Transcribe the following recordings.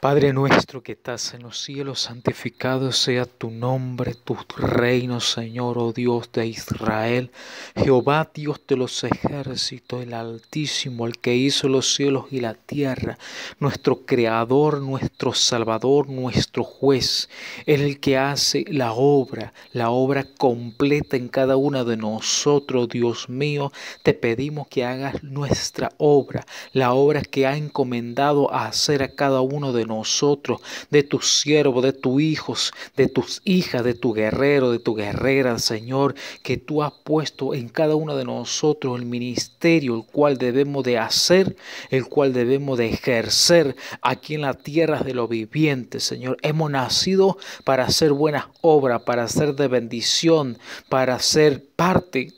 Padre nuestro que estás en los cielos, santificado sea tu nombre, tu reino, Señor, oh Dios de Israel. Jehová, Dios de los ejércitos, el Altísimo, el que hizo los cielos y la tierra, nuestro Creador, nuestro Salvador, nuestro Juez, el que hace la obra, la obra completa en cada uno de nosotros, Dios mío. Te pedimos que hagas nuestra obra, la obra que ha encomendado a hacer a cada uno de nosotros, de tus siervos, de tus hijos, de tus hijas, de tu guerrero, de tu guerrera, Señor, que tú has puesto en cada uno de nosotros el ministerio, el cual debemos de hacer, el cual debemos de ejercer aquí en la tierra de los vivientes, Señor. Hemos nacido para hacer buenas obras, para ser de bendición, para ser parte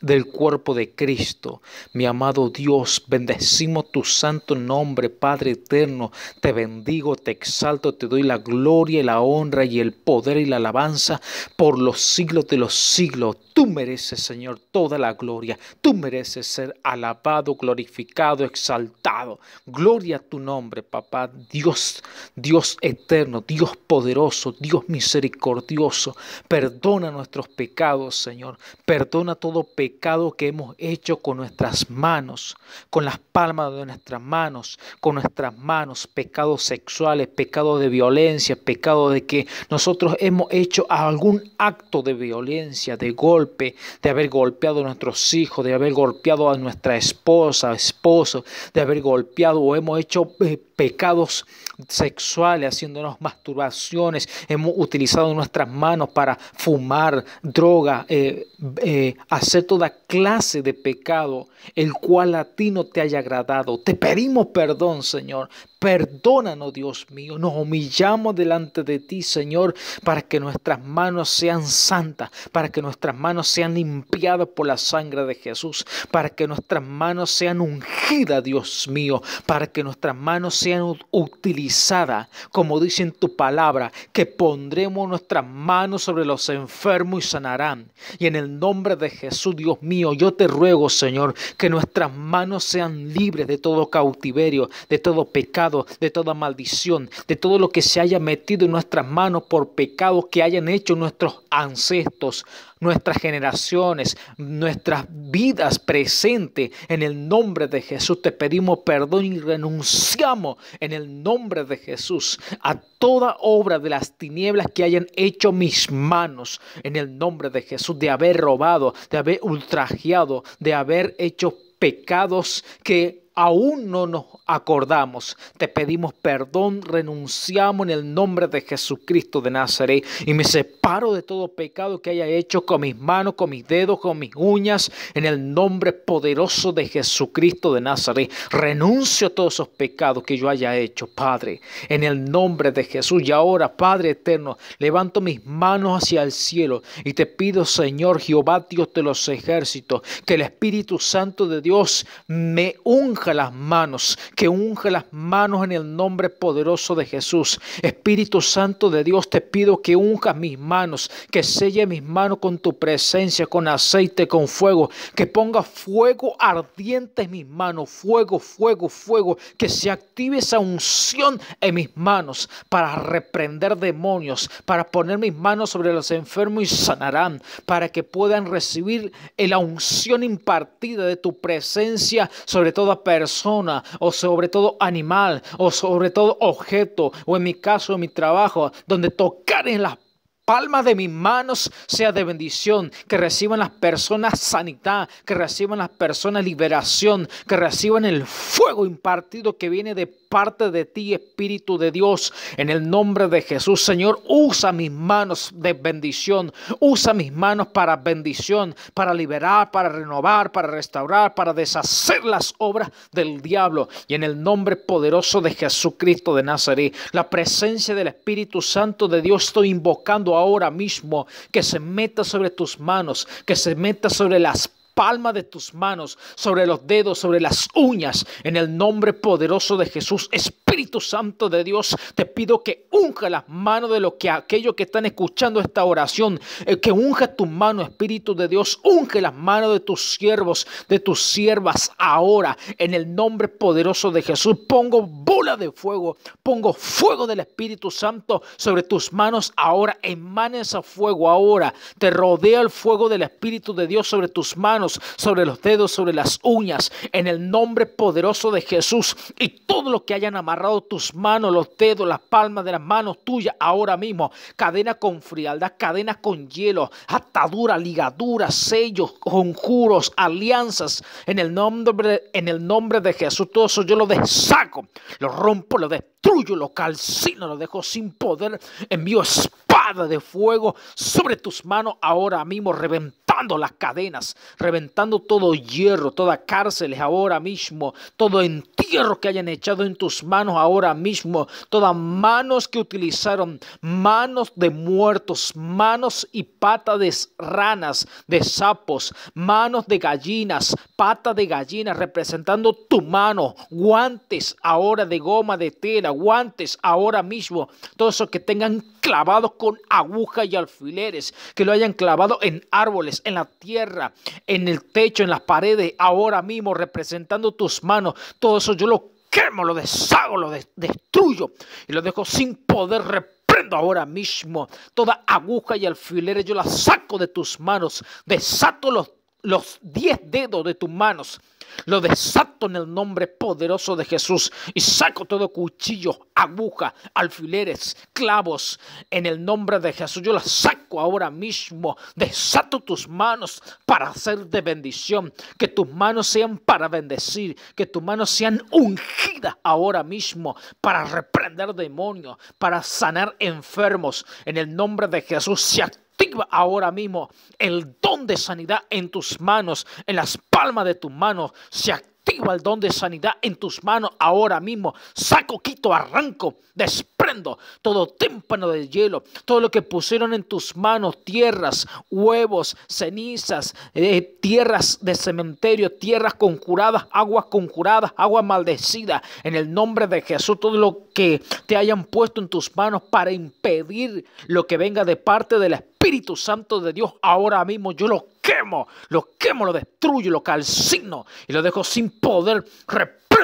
del cuerpo de Cristo. Mi amado Dios, bendecimos tu santo nombre, Padre eterno. Te bendigo, te exalto, te doy la gloria y la honra y el poder y la alabanza por los siglos de los siglos. Tú mereces, Señor, toda la gloria. Tú mereces ser alabado, glorificado, exaltado. Gloria a tu nombre, papá. Dios, Dios eterno, Dios poderoso, Dios misericordioso. Perdona nuestros pecados, Señor. Perdona todo pecado pecado que hemos hecho con nuestras manos, con las palmas de nuestras manos, con nuestras manos, pecados sexuales, pecados de violencia, pecado de que nosotros hemos hecho algún acto de violencia, de golpe, de haber golpeado a nuestros hijos, de haber golpeado a nuestra esposa, esposo, de haber golpeado o hemos hecho eh, pecados sexuales, haciéndonos masturbaciones, hemos utilizado nuestras manos para fumar droga, eh, eh, hacer toda clase de pecado, el cual a ti no te haya agradado. Te pedimos perdón, Señor, Perdónanos, Dios mío. Nos humillamos delante de ti, Señor, para que nuestras manos sean santas, para que nuestras manos sean limpiadas por la sangre de Jesús, para que nuestras manos sean ungidas, Dios mío, para que nuestras manos sean utilizadas, como dice en tu palabra, que pondremos nuestras manos sobre los enfermos y sanarán. Y en el nombre de Jesús, Dios mío, yo te ruego, Señor, que nuestras manos sean libres de todo cautiverio, de todo pecado de toda maldición, de todo lo que se haya metido en nuestras manos por pecados que hayan hecho nuestros ancestros, nuestras generaciones, nuestras vidas presentes. En el nombre de Jesús te pedimos perdón y renunciamos en el nombre de Jesús a toda obra de las tinieblas que hayan hecho mis manos. En el nombre de Jesús, de haber robado, de haber ultrajeado, de haber hecho pecados que aún no nos acordamos. Te pedimos perdón, renunciamos en el nombre de Jesucristo de Nazaret y me separo de todo pecado que haya hecho con mis manos, con mis dedos, con mis uñas, en el nombre poderoso de Jesucristo de Nazaret. Renuncio a todos esos pecados que yo haya hecho, Padre, en el nombre de Jesús. Y ahora, Padre eterno, levanto mis manos hacia el cielo y te pido, Señor Jehová, Dios de los ejércitos, que el Espíritu Santo de Dios me unga unja las manos, que unja las manos en el nombre poderoso de Jesús. Espíritu Santo de Dios, te pido que unjas mis manos, que selle mis manos con tu presencia, con aceite, con fuego, que ponga fuego ardiente en mis manos, fuego, fuego, fuego, que se active esa unción en mis manos para reprender demonios, para poner mis manos sobre los enfermos y sanarán, para que puedan recibir la unción impartida de tu presencia sobre todo personas persona o sobre todo animal o sobre todo objeto o en mi caso mi trabajo, donde tocar en las palmas de mis manos sea de bendición, que reciban las personas sanidad, que reciban las personas liberación, que reciban el fuego impartido que viene de parte de ti, Espíritu de Dios. En el nombre de Jesús, Señor, usa mis manos de bendición. Usa mis manos para bendición, para liberar, para renovar, para restaurar, para deshacer las obras del diablo. Y en el nombre poderoso de Jesucristo de Nazaret, la presencia del Espíritu Santo de Dios estoy invocando ahora mismo que se meta sobre tus manos, que se meta sobre las Palma de tus manos, sobre los dedos, sobre las uñas. En el nombre poderoso de Jesús, Espíritu Santo de Dios, te pido que unja las manos de los que aquellos que están escuchando esta oración, eh, que unja tu mano, Espíritu de Dios, unja las manos de tus siervos, de tus siervas ahora, en el nombre poderoso de Jesús. Pongo bola de fuego, pongo fuego del Espíritu Santo sobre tus manos ahora, emana ese fuego ahora, te rodea el fuego del Espíritu de Dios sobre tus manos sobre los dedos, sobre las uñas, en el nombre poderoso de Jesús. Y todo lo que hayan amarrado tus manos, los dedos, las palmas de las manos tuyas, ahora mismo, cadena con frialdad, cadena con hielo, atadura, ligadura, sellos, conjuros, alianzas, en el nombre, en el nombre de Jesús, todo eso yo lo desaco, lo rompo, lo destruyo, lo calcino, lo dejo sin poder, envío espada de fuego sobre tus manos ahora mismo, reventando reventando las cadenas, reventando todo hierro, toda cárceles ahora mismo, todo entorno que hayan echado en tus manos ahora mismo, todas manos que utilizaron, manos de muertos, manos y patas de ranas, de sapos, manos de gallinas, pata de gallinas representando tu mano, guantes ahora de goma de tela, guantes ahora mismo, todos eso que tengan clavado con aguja y alfileres, que lo hayan clavado en árboles, en la tierra, en el techo, en las paredes, ahora mismo representando tus manos, todos esos yo lo quemo, lo deshago, lo destruyo y lo dejo sin poder reprendo ahora mismo. Toda aguja y alfileres yo la saco de tus manos, desato los, los diez dedos de tus manos lo desato en el nombre poderoso de Jesús y saco todo cuchillo, aguja, alfileres, clavos en el nombre de Jesús. Yo las saco ahora mismo. Desato tus manos para hacer de bendición. Que tus manos sean para bendecir. Que tus manos sean ungidas ahora mismo para reprender demonios, para sanar enfermos. En el nombre de Jesús se activa ahora mismo el de sanidad en tus manos, en las palmas de tus manos. Se activa el don de sanidad en tus manos ahora mismo. Saco, quito, arranco, desprendo todo témpano de hielo, todo lo que pusieron en tus manos, tierras, huevos, cenizas, eh, tierras de cementerio, tierras conjuradas, aguas conjuradas, agua maldecida En el nombre de Jesús, todo lo que te hayan puesto en tus manos para impedir lo que venga de parte de la Espíritu Santo de Dios ahora mismo yo lo quemo, lo quemo, lo destruyo, lo calcino y lo dejo sin poder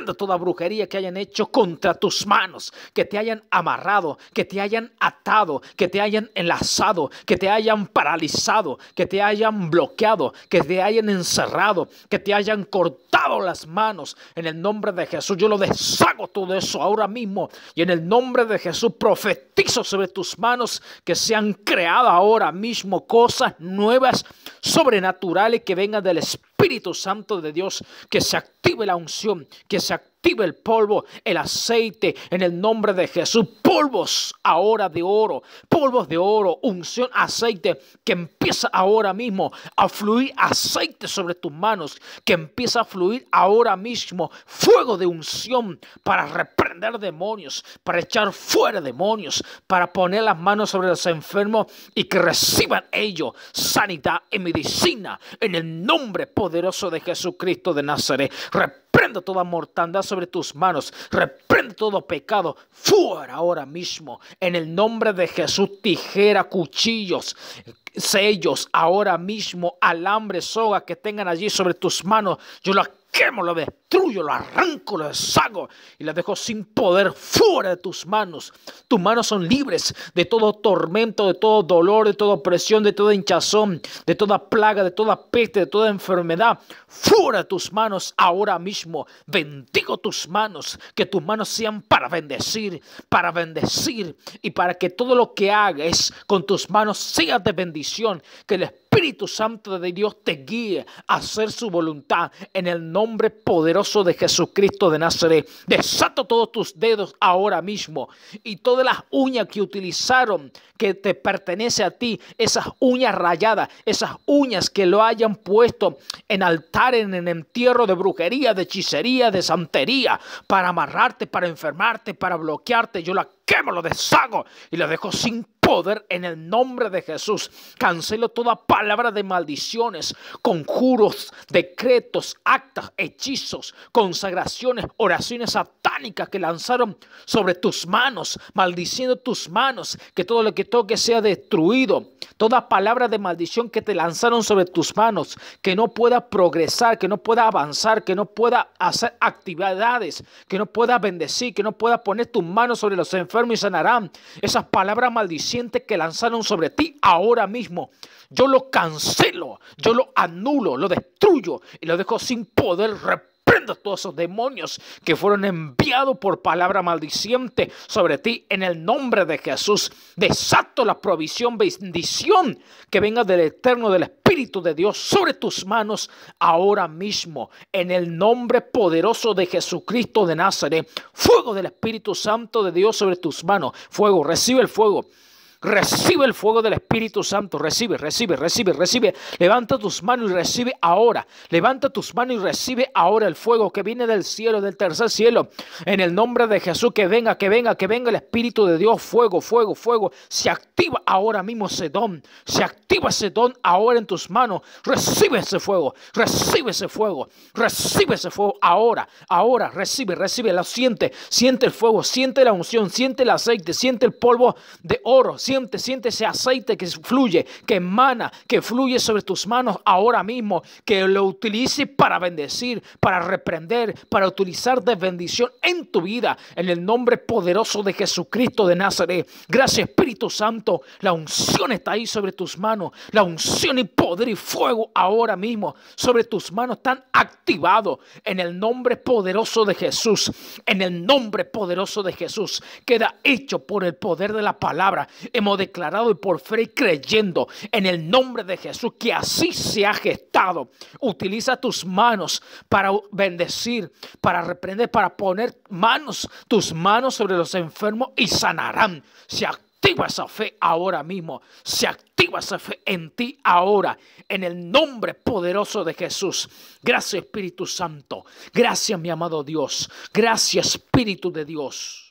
de toda brujería que hayan hecho contra tus manos, que te hayan amarrado, que te hayan atado, que te hayan enlazado, que te hayan paralizado, que te hayan bloqueado, que te hayan encerrado, que te hayan cortado las manos. En el nombre de Jesús yo lo deshago todo eso ahora mismo. Y en el nombre de Jesús profetizo sobre tus manos que sean creadas ahora mismo cosas nuevas, sobrenaturales que vengan del Espíritu Espíritu Santo de Dios, que se active la unción, que se active activa el polvo, el aceite en el nombre de Jesús. Polvos ahora de oro, polvos de oro, unción, aceite que empieza ahora mismo a fluir aceite sobre tus manos, que empieza a fluir ahora mismo fuego de unción para reprender demonios, para echar fuera demonios, para poner las manos sobre los enfermos y que reciban ellos sanidad y medicina en el nombre poderoso de Jesucristo de Nazaret. Reprenda toda mortandad sobre tus manos, reprendo todo pecado, fuera ahora mismo, en el nombre de Jesús, tijera, cuchillos, sellos, ahora mismo, alambre, soga que tengan allí sobre tus manos, yo lo quemo, lo destruyo, lo arranco, lo deshago y la dejo sin poder fuera de tus manos. Tus manos son libres de todo tormento, de todo dolor, de toda opresión, de toda hinchazón, de toda plaga, de toda peste, de toda enfermedad. Fuera de tus manos ahora mismo. Bendigo tus manos, que tus manos sean para bendecir, para bendecir y para que todo lo que hagas con tus manos sea de bendición, que les Espíritu Santo de Dios te guíe a hacer su voluntad en el nombre poderoso de Jesucristo de Nazaret. Desato todos tus dedos ahora mismo y todas las uñas que utilizaron que te pertenece a ti, esas uñas rayadas, esas uñas que lo hayan puesto en altar, en el entierro de brujería, de hechicería, de santería, para amarrarte, para enfermarte, para bloquearte, yo la me lo deshago y lo dejo sin poder en el nombre de Jesús. Cancelo toda palabra de maldiciones, conjuros, decretos, actas, hechizos, consagraciones, oraciones satánicas que lanzaron sobre tus manos, maldiciendo tus manos, que todo lo que toque sea destruido Toda palabra de maldición que te lanzaron sobre tus manos, que no pueda progresar, que no pueda avanzar, que no pueda hacer actividades, que no pueda bendecir, que no pueda poner tus manos sobre los enfermos y sanarán. Esas palabras maldicientes que lanzaron sobre ti ahora mismo. Yo lo cancelo, yo lo anulo, lo destruyo y lo dejo sin poder todos esos demonios que fueron enviados por palabra maldiciente sobre ti en el nombre de Jesús. Desato la provisión, bendición que venga del Eterno, del Espíritu de Dios sobre tus manos ahora mismo en el nombre poderoso de Jesucristo de Nazaret. Fuego del Espíritu Santo de Dios sobre tus manos. Fuego, recibe el fuego. Recibe el fuego del Espíritu Santo. Recibe, recibe, recibe, recibe. Levanta tus manos y recibe ahora. Levanta tus manos y recibe ahora el fuego que viene del cielo, del tercer cielo. En el nombre de Jesús, que venga, que venga, que venga el Espíritu de Dios. Fuego, fuego, fuego. Se activa ahora mismo ese don. Se activa ese don ahora en tus manos. Recibe ese fuego. Recibe ese fuego. Recibe ese fuego ahora. Ahora. Recibe, recibe. la siente. Siente el fuego. Siente la unción. Siente el aceite. Siente el polvo de oro. Siente siente, siente ese aceite que fluye, que emana, que fluye sobre tus manos ahora mismo, que lo utilices para bendecir, para reprender, para utilizar de bendición en tu vida, en el nombre poderoso de Jesucristo de Nazaret. Gracias Espíritu Santo, la unción está ahí sobre tus manos, la unción y poder y fuego ahora mismo sobre tus manos están activados en el nombre poderoso de Jesús, en el nombre poderoso de Jesús. Queda hecho por el poder de la palabra hemos declarado y por fe creyendo en el nombre de Jesús que así se ha gestado. Utiliza tus manos para bendecir, para reprender, para poner manos, tus manos sobre los enfermos y sanarán. Se activa esa fe ahora mismo. Se activa esa fe en ti ahora, en el nombre poderoso de Jesús. Gracias Espíritu Santo. Gracias mi amado Dios. Gracias Espíritu de Dios.